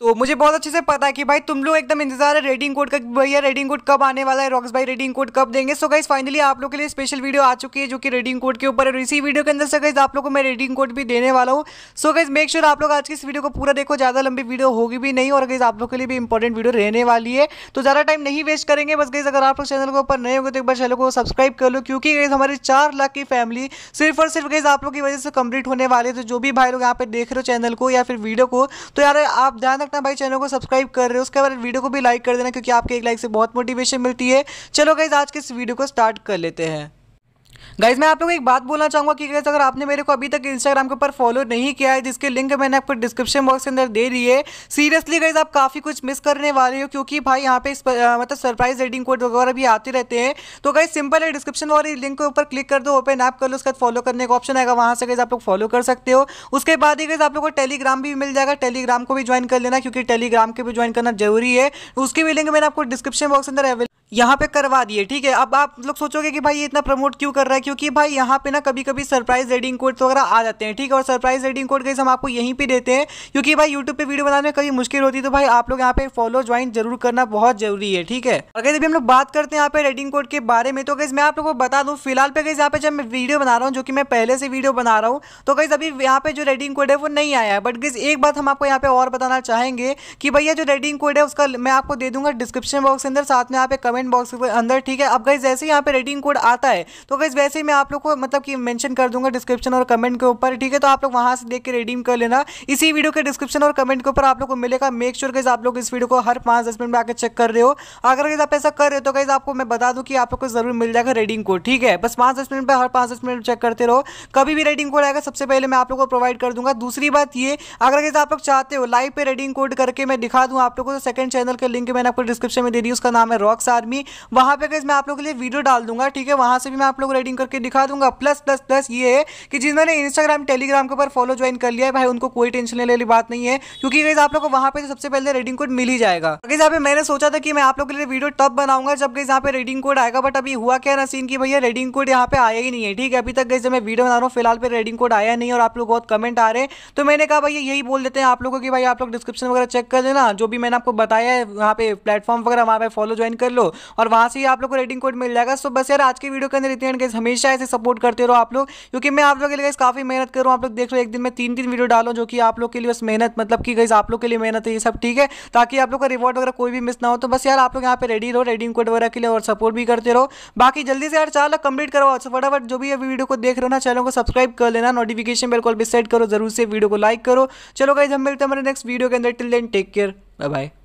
तो मुझे बहुत अच्छे से पता है कि भाई तुम लोग एकदम इंतजार है रेडिंग कोड का भैया रेडिंग कोड कब आने वाला है रॉक्स भाई रेडिंग कोड कब देंगे सो गाइज फाइनली आप लोग के लिए स्पेशल वीडियो आ चुकी है जो कि रेडिंग कोड के ऊपर है इसी वीडियो के अंदर से गाइज आप लोग को मैं रेडिंग कोड भी देने वाला हूँ सो गाइज मेक श्योर आप लोग आज की इस वीडियो को पूरा देखो ज़्यादा लंबी वीडियो होगी भी नहीं और गाइज आप लोग के लिए भी इंपॉर्टेंट वीडियो रहने वाली है तो ज़्यादा टाइम नहीं वेस्ट करेंगे बस गाइज अगर आप लोग चैनल के ऊपर नए होंगे तो एक बार चैनल को सब्सक्राइब कर लो क्योंकि गाइज हमारी चार लाख की फैमिली सिर्फ और सिर्फ गाइज आप लोग की वजह से कंप्लीट होने वाले तो जो भी भाई लोग यहाँ पे देख रहे हो चैनल को या फिर वीडियो को तो यार आप ध्यान सकते हैं भाई चैनल को सब्सक्राइब कर रहे हो उसके बाद वीडियो को भी लाइक कर देना क्योंकि आपके एक लाइक से बहुत मोटिवेशन मिलती है चलो गाइज आज के इस वीडियो को स्टार्ट कर लेते हैं गाइज मैं आप लोगों को एक बात बोलना चाहूँगा कि अगर आपने मेरे को अभी तक इंस्टाग्राम के ऊपर फॉलो नहीं किया है जिसके लिंक मैंने आपको डिस्क्रिप्शन बॉक्स के अंदर दे दी है सीरियसली गाइज आप काफ़ी कुछ मिस करने वाले हो क्योंकि भाई यहाँ पे मतलब सरप्राइज रेडिंग कोड वगैरह भी आते रहते हैं तो गाइज सिंपल है डिस्क्रिप्शन वाली लिंक के ऊपर क्लिक कर दो ओपन ऐप कर लो उसके बाद फॉलो करने का ऑप्शन आएगा वहाँ से गाइज आप लोग फॉलो कर सकते हो उसके बाद ही गाइज आप लोग को टेलीग्राम भी मिल जाएगा टेलीग्राम को भी ज्वाइन कर लेना क्योंकि टेलीग्राम के भी ज्वाइन करना जरूरी है उसकी भी लिंक मैंने आपको डिस्क्रिप्शन बॉक्स के अंदर अवेलेबल यहाँ पे करवा दिए ठीक है अब आप लोग सोचोगे कि भाई ये इतना प्रमोट क्यों कर रहा है क्योंकि भाई यहाँ पे ना कभी कभी सरप्राइज रेडिंग कोड वगैरह आ जाते हैं ठीक है और सरप्राइज रेडिंग कोड कैसे हम आपको यहीं पर देते हैं क्योंकि भाई यूट्यूब पे वीडियो बनाने में कभी मुश्किल होती है तो भाई आप लोग यहाँ पे फॉलो ज्वाइन जरूर करना बहुत जरूरी है ठीक है अगर अभी हम लोग बात करते हैं यहाँ पे रेडिंग कोड के बारे में तो कैसे मैं आप लोग को बता दूँ फिलहाल पे कैसे यहाँ पे जब मैं वीडियो बना रहा हूँ जो कि मैं पहले से वीडियो बना रहा हूँ तो कैसे अभी यहाँ पे जो रेडिंग कोड है वो नहीं आया है बट गई एक बात हम आपको यहाँ पे और बताना चाहेंगे कि भैया जो रेडिंग कोड है उसका मैं आपको दे दूंगा डिस्क्रिप्शन बॉक्स के अंदर साथ में यहाँ पे कमेंट कमेंट बॉक्स के अंदर ठीक है अब गाइज जैसे यहाँ पे रेडिंग कोड आता है तो गाइज वैसे ही मैं आप लोग को मतलब कि मेंशन कर दूंगा डिस्क्रिप्शन और कमेंट के ऊपर ठीक है तो आप लोग वहाँ से देख के रिडीम कर लेना इसी वीडियो के डिस्क्रिप्शन और कमेंट के ऊपर आप लोग को मिलेगा मेक श्योर गाइज आप लोग इस वीडियो को हर पाँच दस मिनट में आकर चेक कर रहे हो अगर गाइज आप ऐसा कर रहे हो तो गाइज आपको मैं बता दूँ कि आप लोग को जरूर मिल जाएगा रेडिंग कोड ठीक है बस पाँच दस मिनट पर हर पाँच दस मिनट चेक करते रहो कभी भी रेडिंग कोड आएगा सबसे पहले मैं आप लोग को प्रोवाइड कर दूंगा दूसरी बात ये अगर गाइज आप लोग चाहते हो लाइव पे रेडिंग कोड करके मैं दिखा दूँ आप लोग को सेकंड तो चैनल के लिंक मैंने आपको डिस्क्रिप्शन में दे दी उसका नाम है रॉक्स आर आर्मी वहां पर मैं आप लोगों के लिए वीडियो डाल दूंगा ठीक है वहां से भी मैं आप लोग रेडिंग करके दिखा दूंगा प्लस प्लस प्लस ये है कि जिन्होंने इंस्टाग्राम टेलीग्राम के ऊपर फॉलो ज्वाइन कर लिया है भाई उनको कोई टेंशन लेने वाली बात नहीं है क्योंकि गैस आप लोगों को वहां पे तो सबसे पहले रेडिंग कोड मिल ही जाएगा गैस यहाँ पे मैंने सोचा था कि मैं आप लोग के लिए वीडियो तब बनाऊंगा जब गैस यहाँ पे रेडिंग कोड आएगा बट अभी हुआ क्या ना सीन की भैया रेडिंग कोड यहाँ पे आया ही नहीं है ठीक है अभी तक गैस मैं वीडियो बना रहा हूँ फिलहाल पे रेडिंग कोड आया नहीं और आप लोग बहुत कमेंट आ रहे हैं तो मैंने कहा भैया यही बोल देते हैं आप लोगों की भाई आप लोग डिस्क्रिप्शन वगैरह चेक कर लेना जो भी मैंने आपको बताया है वहाँ पे प्लेटफॉर्म वगैरह वहाँ पे फॉलो ज्वाइन कर लो और वहाँ से ही आप लोग को रेडिंग कोड मिल जाएगा सो बस यार आज की वीडियो के अंदर इतने गैस हमेशा ऐसे सपोर्ट करते रहो आप लोग क्योंकि मैं आप लोग के लिए काफ़ी मेहनत करूँ आप लोग देख लो एक दिन में तीन तीन वीडियो डालो जो कि आप लोग के लिए बस मेहनत मतलब कि गई आप लोग के लिए मेहनत है ये सब ठीक है ताकि आप लोग का रिवॉर्ड वगैरह कोई भी मिस ना हो तो बस यार आप लोग यहाँ पर रेडी रहो रेडिंग कोड वगैरह के लिए और सपोर्ट भी करते रहो बाकी जल्दी से यार चार लोग कंप्लीट करवाओ अच्छा फटाफट जो भी अभी वीडियो को देख रहे हो ना चैनल को सब्सक्राइब कर लेना नोटिफिकेशन बेल कॉल भी सेट करो जरूर से वीडियो को लाइक करो चलो गाइज हम मिलते हैं हमारे नेक्स्ट वीडियो के अंदर till then take care bye bye